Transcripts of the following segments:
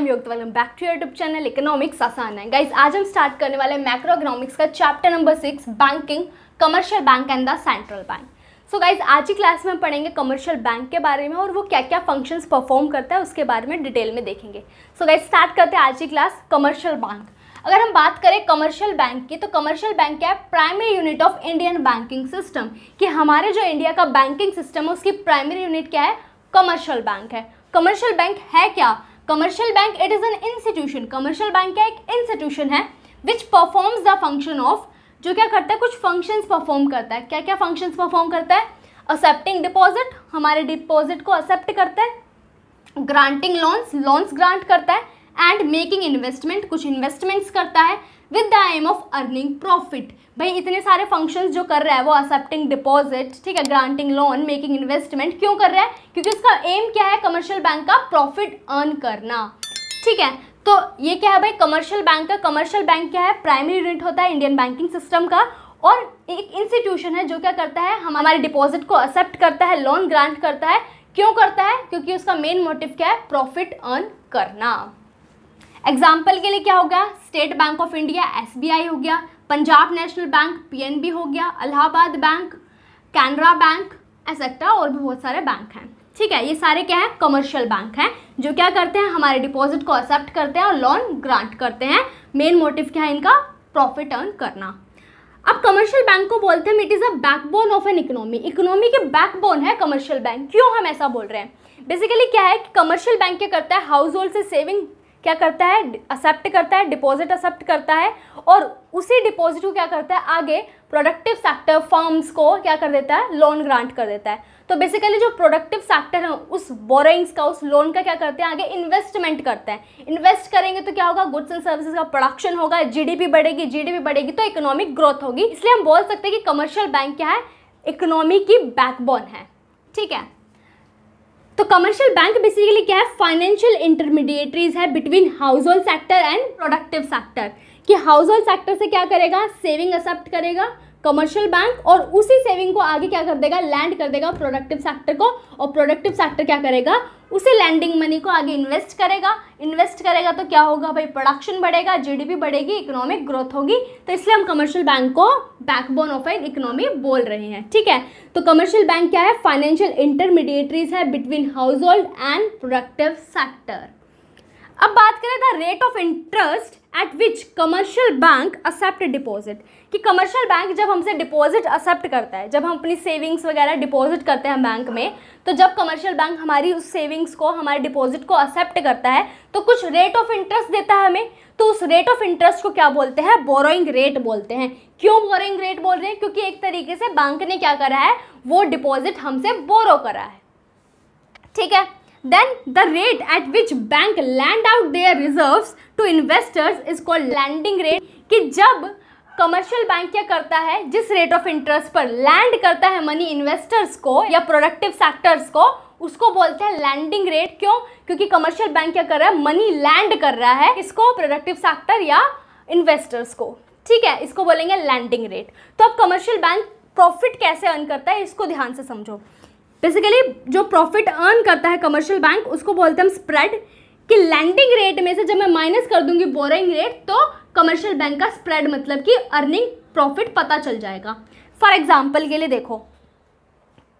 I am Yog welcome back to YouTube channel economics आसान है guys आज हम स्टार्ट करने वाले हैं इकोनॉमिक्स का chapter number six banking commercial bank and the central bank so guys आज की क्लास में हम पढ़ेंगे कमर्शियल बैंक के बारे में और वो क्या क्या फंक्शंस परफॉर्म करता है उसके बारे में डिटेल में देखेंगे सो गाइज स्टार्ट करते हैं आज की क्लास कमर्शियल बैंक अगर हम बात करें कमर्शियल बैंक की तो कमर्शियल बैंक क्या है primary unit of Indian banking system कि हमारे जो इंडिया का बैंकिंग सिस्टम है उसकी प्राइमरी यूनिट क्या है कमर्शियल बैंक है कमर्शियल बैंक है क्या commercial bank it is an institution commercial bank का एक इंस्टीट्यूशन है which performs the function of जो क्या करता है कुछ फंक्शंस परफॉर्म करता है क्या क्या फंक्शंस परफॉर्म करता है असेप्टिंग डिपॉजिट हमारे डिपॉजिट को एक्सेप्ट करता है ग्रांटिंग लोन्स लोन्स ग्रांट करता है एंड मेकिंग इन्वेस्टमेंट कुछ इन्वेस्टमेंट्स करता है with the aim of earning profit भाई इतने सारे फंक्शंस जो कर रहा है वो एक्सेप्टिंग डिपॉजिट ठीक है ग्रांटिंग लोन मेकिंग इन्वेस्टमेंट क्यों कर रहा है क्योंकि उसका एम क्या है कमर्शियल बैंक का प्रॉफिट अर्न करना ठीक है तो ये क्या है भाई कमर्शियल बैंक का कमर्शियल बैंक क्या है प्राइमरी यूनिट होता है इंडियन बैंकिंग सिस्टम का और एक इंस्टीट्यूशन है जो क्या करता है हम हमारे डिपॉजिट को एक्सेप्ट करता है लोन ग्रांट करता है क्यों करता है क्योंकि उसका मेन मोटिव क्या है प्रॉफिट अर्न करना एग्जाम्पल के लिए क्या हो गया State Bank of India S हो गया पंजाब नेशनल बैंक पी हो गया Allahabad bank Canara bank etcetera और भी बहुत सारे बैंक हैं ठीक है ये सारे क्या हैं कमर्शियल बैंक हैं जो क्या करते हैं हमारे डिपॉजिट को एक्सेप्ट करते हैं और लोन ग्रांट करते हैं मेन मोटिव क्या है इनका प्रॉफिट अर्न करना अब कमर्शियल बैंक को बोलते हैं it is a backbone of an economy economy के बैकबोन है कमर्शियल बैंक क्यों हम ऐसा बोल रहे हैं बेसिकली क्या है कि कमर्शियल बैंक क्या करता है हाउस होल्ड से सेविंग क्या करता है एक्सेप्ट करता है डिपॉजिट एक्सेप्ट करता है और उसी डिपॉजिट को क्या करता है आगे प्रोडक्टिव सेक्टर फर्म्स को क्या कर देता है लोन ग्रांट कर देता है तो बेसिकली जो प्रोडक्टिव सेक्टर है उस बोरिंग्स का उस लोन का क्या करते हैं आगे इन्वेस्टमेंट करते हैं इन्वेस्ट करेंगे तो क्या होगा गुड्स एंड सर्विसेज का प्रोडक्शन होगा जीडीपी बढ़ेगी जीडीपी बढ़ेगी तो इकोनॉमिक ग्रोथ होगी इसलिए हम बोल सकते हैं कि कमर्शियल बैंक क्या है इकोनॉमी की बैकबोन है ठीक है तो कमर्शियल बैंक बेसिकली क्या है फाइनेंशियल इंटरमीडिएटरीज है between household sector and productive sector कि हाउस होल्ड सेक्टर से क्या करेगा सेविंग एक्सेप्ट करेगा कमर्शियल बैंक और उसी सेविंग को आगे क्या कर देगा लैंड कर देगा प्रोडक्टिव सेक्टर को और प्रोडक्टिव सेक्टर क्या करेगा उसी लैंडिंग मनी को आगे इन्वेस्ट करेगा इन्वेस्ट करेगा तो क्या होगा भाई प्रोडक्शन बढ़ेगा जीडीपी बढ़ेगी इकोनॉमिक ग्रोथ होगी तो इसलिए हम कमर्शियल बैंक को बैकबोन ऑफ एन इकोनॉमी बोल रहे हैं ठीक है तो कमर्शियल बैंक क्या है फाइनेंशियल इंटरमीडिएटरीज है between household and productive sector अब बात करें the rate of interest at which commercial bank accept deposit कि कमर्शियल बैंक जब हमसे डिपॉजिट एक्सेप्ट करता है जब हम अपनी सेविंग्स वगैरह डिपॉजिट करते हैं बैंक में तो जब कमर्शियल बैंक हमारी उस सेविंग्स को हमारे डिपॉजिट को एक्सेप्ट करता है तो कुछ रेट ऑफ इंटरेस्ट देता है हमें तो उस रेट ऑफ इंटरेस्ट को क्या बोलते हैं बोरोइंग रेट बोलते हैं क्यों बोरोइंग रेट बोल रहे हैं क्योंकि एक तरीके से बैंक ने क्या करा है वो डिपॉजिट हमसे बोरो करा है ठीक है then the rate at which bank lend out their reserves to investors is called lending rate ki जब कमर्शियल बैंक क्या करता है जिस रेट ऑफ इंटरेस्ट पर लैंड करता है मनी इन्वेस्टर्स को या प्रोडक्टिव सेक्टर्स को उसको बोलते हैं लैंडिंग रेट क्यों क्योंकि कमर्शियल बैंक क्या कर रहा है मनी लैंड कर रहा है इसको प्रोडक्टिव सेक्टर या इन्वेस्टर्स को ठीक है इसको बोलेंगे लैंडिंग रेट तो अब कमर्शियल बैंक प्रॉफिट कैसे अर्न करता है इसको ध्यान से समझो बेसिकली जो प्रॉफिट अर्न करता है कमर्शियल बैंक उसको बोलते हैं हम स्प्रेड कि लैंडिंग रेट में से जब मैं माइनस कर दूंगी बोरिंग रेट तो कमर्शियल बैंक का स्प्रेड मतलब कि अर्निंग प्रॉफिट पता चल जाएगा फॉर एग्जाम्पल के लिए देखो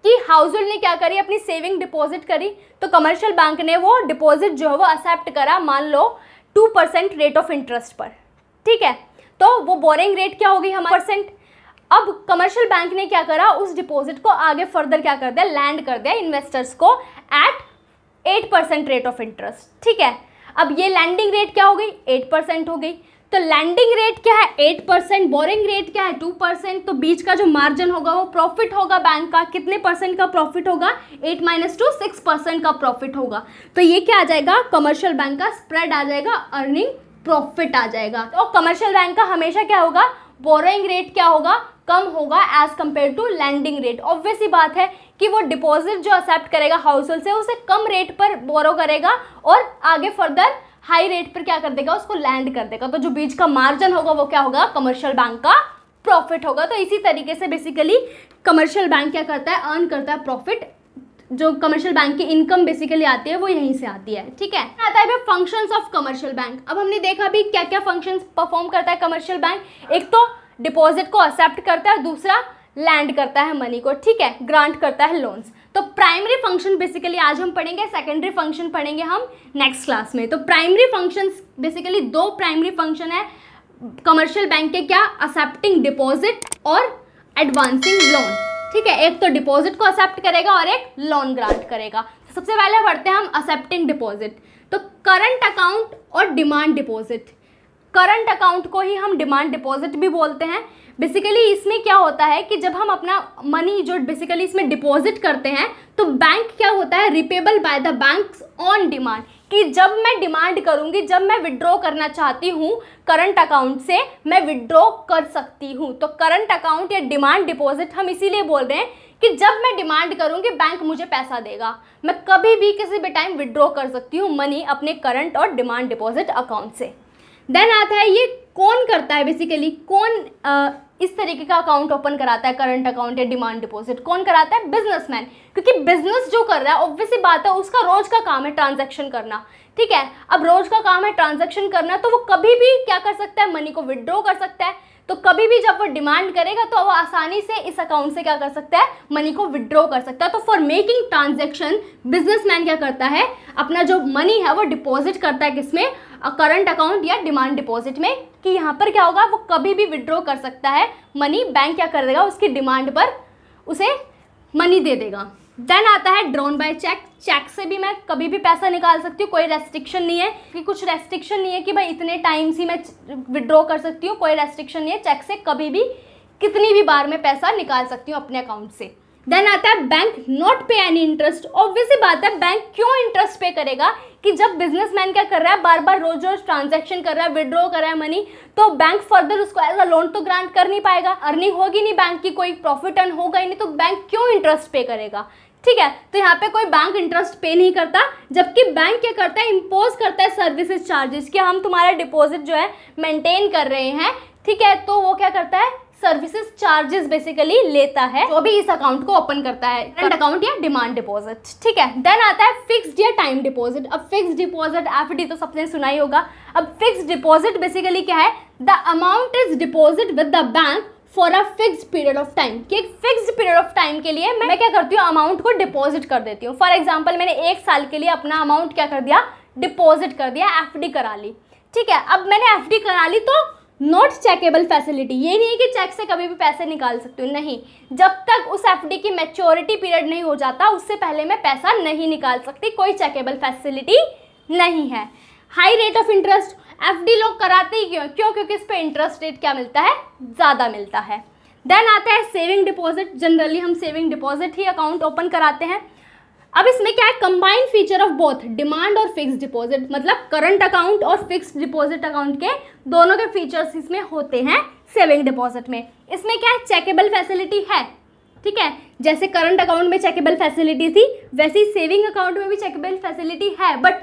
कि हाउस होल्ड ने क्या करी अपनी सेविंग डिपॉजिट करी तो कमर्शियल बैंक ने वो डिपॉजिट जो है वो एक्सेप्ट करा मान लो two percent rate of interest पर ठीक है तो वो बोरिंग रेट क्या होगी हमारे परसेंट अब कमर्शियल बैंक ने क्या करा उस डिपॉजिट को आगे फर्दर क्या कर दिया लैंड कर दिया इन्वेस्टर्स को at eight percent rate of interest ठीक है अब ये लैंडिंग रेट क्या हो गई एट परसेंट हो गई तो लैंडिंग रेट क्या है एट परसेंट बोरिंग रेट क्या है टू परसेंट तो बीच का जो मार्जिन होगा वो प्रॉफिट होगा बैंक का कितने परसेंट का प्रॉफिट होगा eight minus two six percent का प्रॉफिट होगा तो ये क्या आ जाएगा कमर्शियल बैंक का स्प्रेड आ जाएगा अर्निंग प्रॉफिट आ जाएगा और कमर्शियल बैंक का हमेशा क्या होगा बोरोइंग रेट क्या होगा कम होगा as compare to lending rate obvious ही बात है कि वो डिपॉजिट जो एक्सेप्ट करेगा हाउस होल्ड से उसे कम रेट पर बोरो करेगा और आगे फर्दर हाई रेट पर क्या कर देगा उसको लैंड कर देगा तो जो बीच का मार्जिन होगा वो क्या होगा कमर्शियल बैंक का प्रॉफिट होगा तो इसी तरीके से बेसिकली कमर्शियल बैंक क्या करता है अर्न करता है प्रॉफिट जो कमर्शियल बैंक की इनकम बेसिकली आती है वो यहीं से आती है ठीक है आता है फंक्शंस ऑफ कमर्शियल बैंक अब हमने देखा भी क्या क्या फंक्शंस परफॉर्म करता है कमर्शियल बैंक एक तो डिपॉजिट को एक्सेप्ट करता है दूसरा लैंड करता है मनी को ठीक है ग्रांट करता है लोन्स तो प्राइमरी फंक्शन बेसिकली आज हम पढ़ेंगे सेकेंडरी फंक्शन पढ़ेंगे हम नेक्स्ट क्लास में तो प्राइमरी फंक्शन बेसिकली दो प्राइमरी फंक्शन है कमर्शियल बैंक के क्या एक्सेप्टिंग डिपॉजिट और एडवांसिंग लोन ठीक है एक तो डिपॉजिट को एक्सेप्ट करेगा और एक लोन ग्रांट करेगा सबसे पहले पढ़ते हैं हम एक्सेप्टिंग डिपॉजिट तो करंट अकाउंट और डिमांड डिपॉजिट करंट अकाउंट को ही हम डिमांड डिपॉजिट भी बोलते हैं बेसिकली इसमें क्या होता है कि जब हम अपना मनी जो बेसिकली इसमें डिपॉजिट करते हैं तो बैंक क्या होता है repayable by the bank on demand कि जब मैं डिमांड करूंगी जब मैं विड्रॉ करना चाहती हूँ करंट अकाउंट से मैं विड्रॉ कर सकती हूँ तो करंट अकाउंट या डिमांड डिपॉजिट हम इसीलिए बोल रहे हैं कि जब मैं डिमांड करूंगी बैंक मुझे पैसा देगा मैं कभी भी किसी भी टाइम विड्रॉ कर सकती हूँ मनी अपने करंट और डिमांड डिपॉजिट अकाउंट से देन आता है ये कौन करता है बेसिकली कौन आ, इस तरीके का अकाउंट ओपन कराता है करंट अकाउंट या डिमांड डिपॉजिट कौन कराता है बिजनेसमैन क्योंकि बिजनेस जो कर रहा है ऑब्वियसली बात है उसका रोज का काम है ट्रांजैक्शन करना ठीक है अब रोज का काम है ट्रांजैक्शन करना तो वो कभी भी क्या कर सकता है मनी को विदड्रॉ कर सकता है तो कभी भी जब वो डिमांड करेगा तो वो आसानी से इस अकाउंट से क्या कर सकता है मनी को विदड्रॉ कर सकता है तो फॉर मेकिंग ट्रांजेक्शन बिजनेसमैन क्या करता है अपना जो मनी है वो डिपॉजिट करता है किसमें करंट अकाउंट या डिमांड डिपॉजिट में कि यहाँ पर क्या होगा वो कभी भी विड्रॉ कर सकता है मनी बैंक क्या कर देगा उसकी डिमांड पर उसे मनी दे देगा देन आता है ड्रोन बाय चेक चेक से भी मैं कभी भी पैसा निकाल सकती हूँ कोई रेस्ट्रिक्शन नहीं है कि कुछ रेस्ट्रिक्शन नहीं है कि भाई इतने टाइम ही मैं विड्रॉ कर सकती हूँ कोई रेस्ट्रिक्शन नहीं है चेक से कभी भी कितनी भी बार मैं पैसा निकाल सकती हूँ अपने अकाउंट से देन आता है bank not pay any interest obviously बात है बैंक क्यों इंटरेस्ट पे करेगा कि जब बिजनेसमैन क्या कर रहा है बार बार रोज रोज ट्रांजेक्शन कर रहा है विड्रॉ कर रहा है मनी तो बैंक फर्दर उसको एज अ लोन तो ग्रांट कर नहीं पाएगा अर्निंग होगी नहीं बैंक की कोई प्रॉफिट अर्न होगा ही नहीं तो बैंक क्यों इंटरेस्ट पे करेगा ठीक है तो यहाँ पे कोई बैंक इंटरेस्ट पे नहीं करता जबकि बैंक क्या करता है इम्पोज करता है सर्विसेज चार्जेस कि हम तुम्हारा डिपॉजिट जो है मेंटेन कर रहे हैं ठीक है तो वो क्या करता है सर्विसेज चार्जेस बेसिकली लेता है जो तो भी इस अकाउंट को ओपन करता है करंट अकाउंट या डिमांड डिपॉजिट ठीक है देन आता है फिक्स्ड या टाइम डिपॉजिट अब फिक्स्ड डिपॉजिट एफडी तो सबने सुना ही होगा अब फिक्स्ड डिपॉजिट बेसिकली क्या है the amount is deposit with the bank for a fix period of time कि एक फिक्स पीरियड ऑफ टाइम के लिए मैं, मैं क्या करती हूँ अमाउंट को डिपॉजिट कर देती हूँ फॉर एग्जाम्पल मैंने एक साल के लिए अपना अमाउंट क्या कर दिया डिपॉजिट कर दिया एफ करा ली ठीक है अब मैंने एफ करा ली तो नॉट चेकेबल फैसिलिटी ये नहीं है कि चेक से कभी भी पैसे निकाल सकते हो नहीं जब तक उस एफ की मेच्योरिटी पीरियड नहीं हो जाता उससे पहले मैं पैसा नहीं निकाल सकती कोई चेकेबल फैसिलिटी नहीं है high rate of interest F लोग कराते ही क्यों क्यों क्योंकि इस पर इंटरेस्ट रेट क्या मिलता है ज़्यादा मिलता है देन आता है सेविंग डिपॉजिट जनरली हम सेविंग डिपॉजिट ही अकाउंट ओपन कराते हैं अब इसमें क्या है combined feature of both demand और फिक्स डिपॉजिट मतलब करंट अकाउंट और फिक्स डिपॉजिट अकाउंट के दोनों के फीचर्स इसमें होते हैं सेविंग डिपॉजिट में इसमें क्या है चेकेबल फैसिलिटी है ठीक है जैसे करंट अकाउंट में चेकेबल फैसिलिटी थी वैसे ही सेविंग अकाउंट में भी चेकेबल फैसिलिटी है बट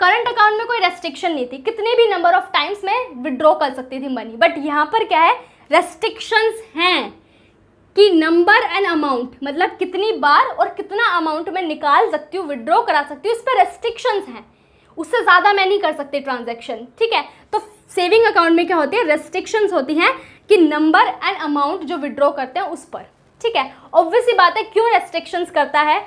करंट अकाउंट में कोई रेस्ट्रिक्शन नहीं थी कितने भी नंबर ऑफ टाइम्स में विड्रॉ कर सकती थी मनी बट यहाँ पर क्या है रेस्ट्रिक्शंस हैं कि नंबर एंड अमाउंट मतलब कितनी बार और कितना अमाउंट मैं निकाल सकती हूँ विड्रॉ करा सकती हूँ इस पर रेस्ट्रिक्शंस हैं उससे ज़्यादा मैं नहीं कर सकती ट्रांजेक्शन ठीक है तो सेविंग अकाउंट में क्या होती है रेस्ट्रिक्शंस होती हैं कि नंबर एंड अमाउंट जो विड्रॉ करते हैं उस पर ठीक है ऑब्वियसली बात है क्यों रेस्ट्रिक्शंस करता है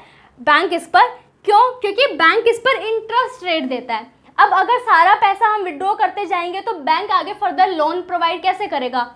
बैंक इस पर क्यों क्योंकि बैंक इस पर इंटरेस्ट रेट देता है अब अगर सारा पैसा हम विड्रॉ करते जाएंगे तो बैंक आगे फर्दर लोन प्रोवाइड कैसे करेगा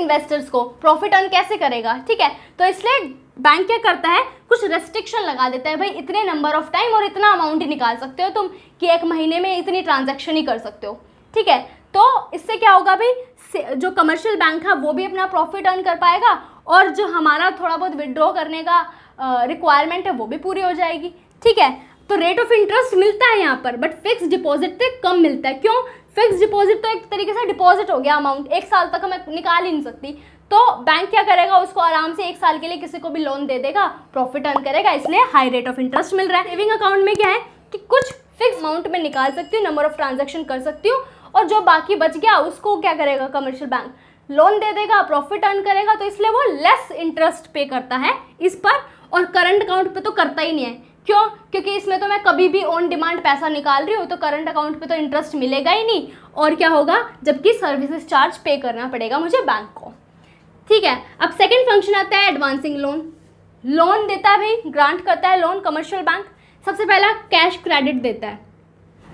इन्वेस्टर्स को प्रॉफिट अर्न कैसे करेगा ठीक है तो इसलिए बैंक क्या करता है कुछ रेस्ट्रिक्शन लगा देता है भाई इतने नंबर ऑफ टाइम और इतना अमाउंट ही निकाल सकते हो तुम कि एक महीने में इतनी ट्रांजेक्शन ही कर सकते हो ठीक है तो इससे क्या होगा भाई जो कमर्शियल बैंक है वो भी अपना प्रॉफिट अर्न कर पाएगा और जो हमारा थोड़ा बहुत विदड्रॉ करने का रिक्वायरमेंट है वो भी पूरी हो जाएगी ठीक है तो रेट ऑफ इंटरेस्ट मिलता है यहाँ पर बट फिक्स डिपॉजिट पे कम मिलता है क्यों फिक्स डिपॉजिट तो एक तरीके से डिपॉजिट हो गया अमाउंट एक साल तक मैं निकाल ही नहीं सकती तो बैंक क्या करेगा उसको आराम से एक साल के लिए किसी को भी लोन दे देगा प्रॉफिट अर्न करेगा इसलिए हाई रेट ऑफ इंटरेस्ट मिल रहा है सेविंग अकाउंट में क्या है कि कुछ फिक्स अमाउंट में निकाल सकती हूँ नंबर ऑफ ट्रांजेक्शन कर सकती हूँ और जो बाकी बच गया उसको क्या करेगा कमर्शियल बैंक लोन दे देगा प्रॉफिट अर्न करेगा तो इसलिए वो लेस इंटरेस्ट पे करता है इस पर और करंट अकाउंट पे तो करता ही नहीं है क्यों क्योंकि इसमें तो मैं कभी भी ऑन डिमांड पैसा निकाल रही हूँ तो करंट अकाउंट पे तो इंटरेस्ट मिलेगा ही नहीं और क्या होगा जबकि सर्विसेज चार्ज पे करना पड़ेगा मुझे बैंक को ठीक है अब सेकेंड फंक्शन आता है एडवांसिंग लोन लोन देता है भाई ग्रांट करता है लोन कमर्शियल बैंक सबसे पहला कैश क्रेडिट देता है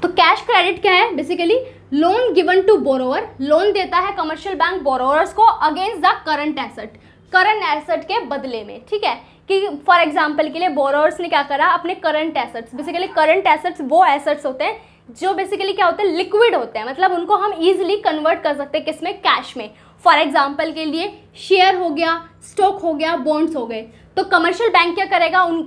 तो कैश क्रेडिट क्या है basically loan given to borrower loan देता है कमर्शियल बैंक बोरोवर्स को against the current asset current asset के बदले में ठीक है कि फॉर एग्जाम्पल के लिए बोरोअर्स ने क्या करा अपने current assets basically current assets वो एसेट्स होते हैं जो बेसिकली क्या होते हैं लिक्विड होते हैं मतलब उनको हम ईजिली कन्वर्ट कर सकते हैं किस में कैश में फॉर एग्जाम्पल के लिए शेयर हो गया स्टॉक हो गया बॉन्ड्स हो गए तो कमर्शियल बैंक क्या करेगा उन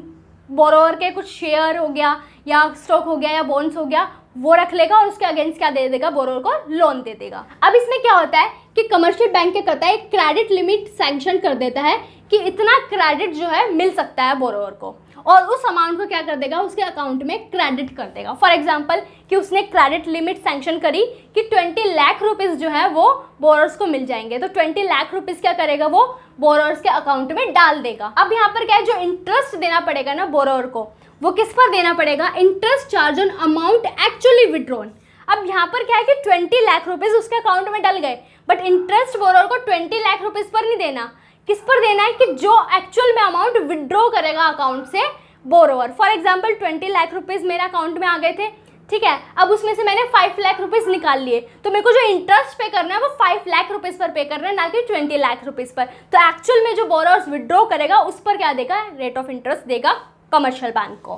बोरोवर के कुछ शेयर हो गया या स्टॉक हो गया या बॉन्ड्स हो गया वो रख लेगा और उसके अगेंस्ट क्या दे देगा बोरोर को लोन दे देगा अब इसमें क्या होता है कि कमर्शियल बैंक क्या करता है एक क्रेडिट लिमिट सैंक्शन कर देता है कि इतना क्रेडिट जो है मिल सकता है बोरोवर को और उस अमाउंट को क्या कर देगा उसके अकाउंट में क्रेडिट कर देगा फॉर एग्जाम्पल कि उसने क्रेडिट लिमिट सैंक्शन करी कि 20 लाख रुपीज़ जो है वो बोरर्स को मिल जाएंगे तो 20 लाख रुपीज़ क्या करेगा वो बोरर्स के अकाउंट में डाल देगा अब यहाँ पर क्या है जो इंटरेस्ट देना पड़ेगा ना बोरोवर को वो किस पर देना पड़ेगा interest charge on amount actually withdrawn अब यहाँ पर क्या है कि ट्वेंटी लाख रुपीज़ उसके अकाउंट में डल गए बट इंटरेस्ट बोरोर को ट्वेंटी लाख रुपीज़ पर नहीं देना किस पर देना है कि जो एक्चुअल में अमाउंट विड्रॉ करेगा अकाउंट से borrower for example twenty lakh rupees मेरे अकाउंट में आ गए थे ठीक है अब उसमें से मैंने फाइव लाख रुपीज़ निकाल लिए तो मेरे को जो इंटरेस्ट पे करना है वो फाइव लाख रुपीज़ पर पे करना है ना कि ट्वेंटी लाख रुपीज़ पर तो एक्चुअल में जो बोरोर्स विड्रॉ करेगा उस पर क्या देगा रेट ऑफ इंटरेस्ट देगा कमर्शियल बैंक को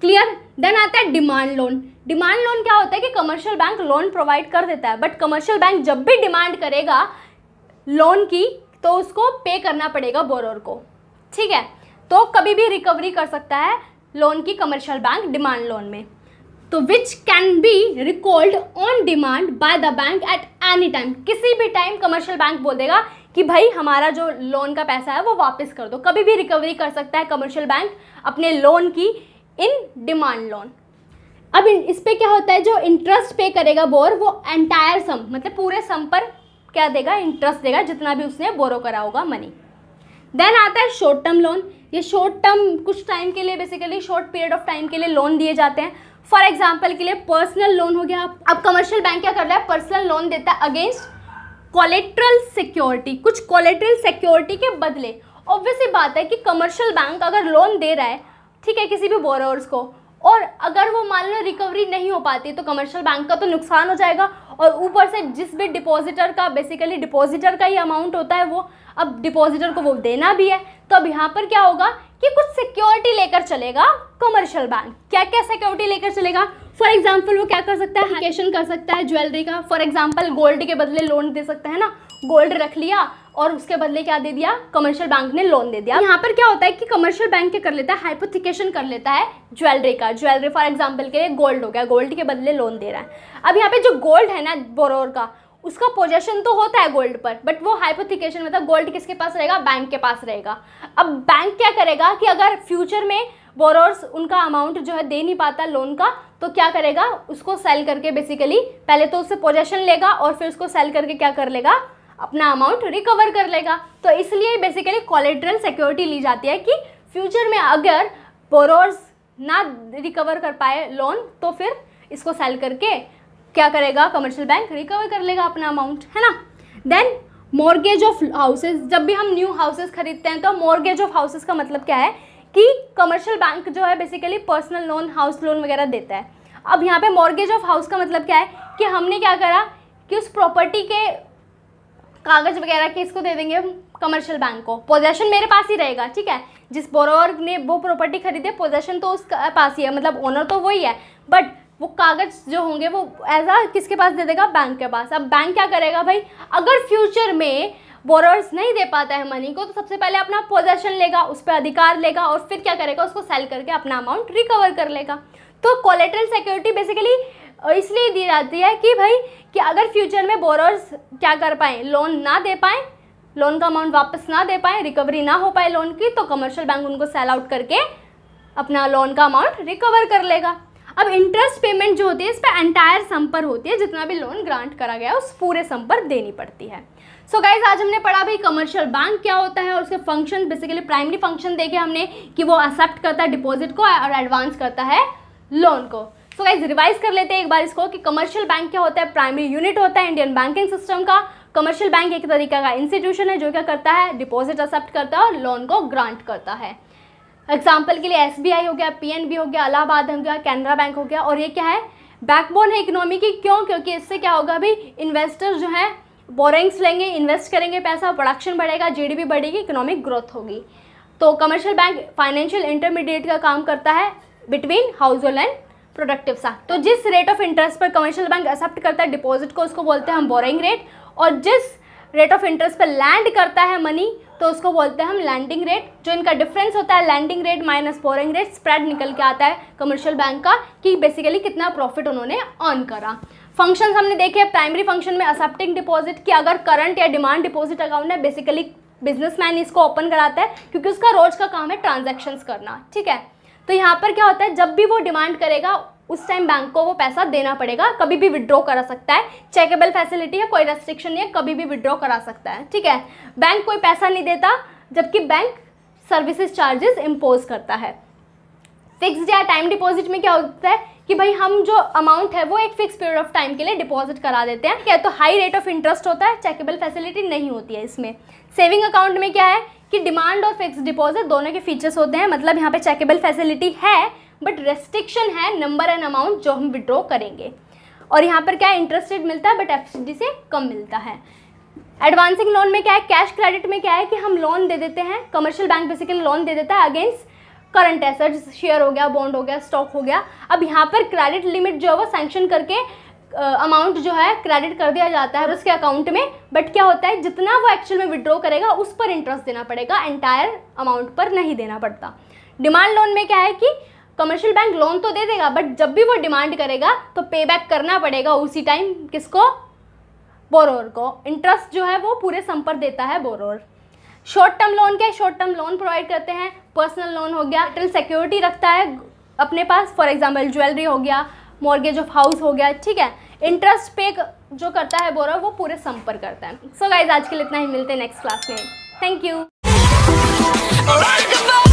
क्लियर देन आता है डिमांड लोन डिमांड लोन क्या होता है कि कमर्शियल बैंक लोन प्रोवाइड कर देता है बट कमर्शियल बैंक जब भी डिमांड करेगा लोन की तो उसको पे करना पड़ेगा बोरोर को ठीक है तो कभी भी रिकवरी कर सकता है लोन की कमर्शियल बैंक डिमांड लोन में तो which can be recalled on demand by the bank at any time किसी भी टाइम कमर्शियल बैंक बोल देगा कि भाई हमारा जो लोन का पैसा है वो वापस कर दो कभी भी रिकवरी कर सकता है कमर्शियल बैंक अपने लोन की इन डिमांड लोन अब इस पर क्या होता है जो इंटरेस्ट पे करेगा बोर वो एंटायर सम मतलब पूरे सम पर क्या देगा इंटरेस्ट देगा जितना भी उसने बोरो करा होगा मनी देन आता है शॉर्ट टर्म लोन ये शॉर्ट टर्म कुछ टाइम के लिए basically short period of time के लिए लोन दिए जाते हैं फॉर एग्जाम्पल के लिए पर्सनल लोन हो गया अब कमर्शियल बैंक क्या कर रहा है पर्सनल लोन देता है अगेंस्ट कोलेट्रल सिक्योरिटी कुछ कोलेट्रल सिक्योरिटी के बदले ऑब्वियसली बात है कि कमर्शियल बैंक अगर लोन दे रहा है ठीक है किसी भी बोरोर्स को और अगर वो मान लो रिकवरी नहीं हो पाती तो कमर्शियल बैंक का तो नुकसान हो जाएगा और ऊपर से जिस भी डिपॉजिटर का बेसिकली डिपॉजिटर का ही अमाउंट होता है वो अब डिपॉजिटर को वो देना भी है तो अब यहाँ पर क्या होगा कि कुछ सिक्योरिटी लेकर चलेगा कमर्शियल बैंक क्या क्या सिक्योरिटी लेकर चलेगा फॉर एग्जाम्पल वो क्या कर सकता है कर सकता है ज्वेलरी का फॉर एग्जाम्पल गोल्ड के बदले लोन दे सकता है ना गोल्ड रख लिया और उसके बदले क्या दे दिया कमर्शियल बैंक ने लोन दे दिया यहाँ पर क्या होता है कि कमर्शियल बैंक क्या कर लेता है हाइपोथिकेशन कर लेता है ज्वेलरी का ज्वेलरी फॉर एग्जाम्पल के लिए गोल्ड हो गया गोल्ड के बदले लोन दे रहा है अब यहाँ पे जो गोल्ड है ना बोरोर का उसका पोजेशन तो होता है गोल्ड पर बट वो हाइपोथिकेशन मतलब गोल्ड किसके पास रहेगा बैंक के पास रहेगा अब बैंक क्या करेगा कि अगर फ्यूचर में बोरोर्स उनका अमाउंट जो है दे नहीं पाता लोन का तो क्या करेगा उसको सेल करके बेसिकली पहले तो उससे पोजेशन लेगा और फिर उसको सेल करके क्या कर लेगा अपना अमाउंट रिकवर कर लेगा तो इसलिए बेसिकली कॉलेट्रल सिक्योरिटी ली जाती है कि फ्यूचर में अगर बोरोर्स ना रिकवर कर पाए लोन तो फिर इसको सेल करके क्या करेगा कमर्शियल बैंक रिकवर कर लेगा अपना अमाउंट है ना देन मॉर्गेज ऑफ हाउसेज जब भी हम न्यू हाउसेज खरीदते हैं तो मॉर्गेज ऑफ हाउसेज का मतलब क्या है कि कमर्शियल बैंक जो है basically personal loan house loan वगैरह देता है अब यहाँ पे मॉर्गेज ऑफ हाउस का मतलब क्या है कि हमने क्या करा कि उस प्रॉपर्टी के कागज़ वगैरह के इसको दे देंगे हम कमर्शियल बैंक को पोजेशन मेरे पास ही रहेगा ठीक है जिस बोरोवर ने वो प्रॉपर्टी खरीदे पोजेशन तो उस पास ही है मतलब ओनर तो वही है बट वो कागज़ जो होंगे वो एज आ किसके पास दे देगा बैंक के पास अब बैंक क्या करेगा भाई अगर फ्यूचर में बोरोवर्स नहीं दे पाता है मनी को तो सबसे पहले अपना पोजेशन लेगा उस पर अधिकार लेगा और फिर क्या करेगा उसको सेल करके अपना अमाउंट रिकवर कर लेगा तो कोलेट्रल सिक्योरिटी बेसिकली इसलिए दी जाती है कि भाई कि अगर फ्यूचर में बोरर्स क्या कर पाए लोन ना दे पाए लोन का अमाउंट वापस ना दे पाए रिकवरी ना हो पाए लोन की तो कमर्शियल बैंक उनको सेल आउट करके अपना लोन का अमाउंट रिकवर कर लेगा अब इंटरेस्ट पेमेंट जो होती है इस पर एंटायर सम पर होती है जितना भी लोन ग्रांट करा गया उस पूरे सम पर देनी पड़ती है सो so गाइज आज हमने पढ़ा भाई कमर्शियल बैंक क्या होता है और उसके फंक्शन बेसिकली प्राइमरी फंक्शन देखे हमने कि वो एक्सेप्ट करता है डिपॉजिट को और एडवांस करता है लोन को इसको गाइज रिवाइज कर लेते हैं एक बार इसको कि कमर्शियल बैंक क्या होता है प्राइमरी यूनिट होता है इंडियन बैंकिंग सिस्टम का कमर्शियल बैंक एक तरीका का इंस्टीट्यूशन है जो क्या करता है डिपॉजिट एक्सेप्ट करता है और लोन को ग्रांट करता है एग्जाम्पल के लिए एस हो गया पी हो गया अलाहाबाद हो गया कैनरा बैंक हो गया और ये क्या है बैकबोन है इकोनॉमी की क्यों क्योंकि इससे क्या होगा अभी इन्वेस्टर्स जो हैं बोरिंग्स लेंगे इन्वेस्ट करेंगे पैसा प्रोडक्शन बढ़ेगा जीडीपी बढ़ेगी इकोनॉमिक ग्रोथ होगी तो कमर्शियल बैंक फाइनेंशियल इंटरमीडिएट का काम करता है between household and productive सा तो जिस रेट ऑफ इंटरेस्ट पर कमर्शियल बैंक एक्सेप्ट करता है डिपॉजिट को उसको बोलते हैं हम बोरिंग रेट और जिस रेट ऑफ इंटरेस्ट पर लैंड करता है मनी तो उसको बोलते हैं हम लैंडिंग रेट जो इनका डिफरेंस होता है lending rate minus borrowing rate spread निकल के आता है कमर्शियल बैंक का कि बेसिकली कितना प्रॉफिट उन्होंने अर्न करा फंक्शन हमने देखे प्राइमरी फंक्शन में असेप्टिंग डिपॉजिट कि अगर करंट या डिमांड डिपॉजिट अकाउंट है बेसिकली बिजनेसमैन इसको ओपन कराता है क्योंकि उसका रोज का काम है ट्रांजेक्शन करना ठीक है तो यहाँ पर क्या होता है जब भी वो डिमांड करेगा उस टाइम बैंक को वो पैसा देना पड़ेगा कभी भी विड्रॉ करा सकता है चेकेबल फैसिलिटी है कोई रेस्ट्रिक्शन नहीं है कभी भी विड्रॉ करा सकता है ठीक है बैंक कोई पैसा नहीं देता जबकि बैंक सर्विसेज चार्जेस इम्पोज करता है फिक्स्ड या टाइम डिपॉजिट में क्या होता है कि भाई हम जो अमाउंट है वो एक फिक्स पीरियड ऑफ टाइम के लिए डिपॉजिट करा देते हैं क्या तो हाई रेट ऑफ इंटरेस्ट होता है चेकेबल फैसिलिटी नहीं होती है इसमें सेविंग अकाउंट में क्या है कि डिमांड और फिक्स डिपॉजिट दोनों के फीचर्स होते हैं मतलब यहाँ पे चेकेबल फैसिलिटी है बट रेस्ट्रिक्शन है नंबर एंड अमाउंट जो हम विड्रॉ करेंगे और यहाँ पर क्या इंटरेस्ट रेट मिलता है बट एफ से कम मिलता है एडवांसिंग लोन में क्या है कैश क्रेडिट में क्या है कि हम लोन दे देते हैं कमर्शियल बैंक बेसिकली लोन दे देता है अगेंस्ट करंट एसेट्स शेयर हो गया बॉन्ड हो गया स्टॉक हो गया अब यहाँ पर क्रेडिट लिमिट जो है वो सैंक्शन करके अमाउंट जो है क्रेडिट कर दिया जाता है उसके अकाउंट में बट क्या होता है जितना वो एक्चुअल में विड्रॉ करेगा उस पर इंटरेस्ट देना पड़ेगा एंटायर अमाउंट पर नहीं देना पड़ता डिमांड लोन में क्या है कि कमर्शियल बैंक लोन तो दे देगा बट जब भी वो डिमांड करेगा तो पे बैक करना पड़ेगा उसी टाइम किसको बोरोर को इंटरेस्ट जो है वो पूरे सम पर देता है बोरोर शॉर्ट टर्म लोन क्या है शॉर्ट टर्म लोन प्रोवाइड करते हैं पर्सनल लोन हो गया टल सिक्योरिटी रखता है अपने पास फॉर एग्जाम्पल ज्वेलरी हो गया मॉर्गेज ऑफ हाउस हो गया ठीक है इंटरेस्ट पे जो करता है बोरा वो पूरे सम पर करता है सो so गाइज आज के लिए इतना ही मिलते हैं नेक्स्ट क्लास में थैंक यू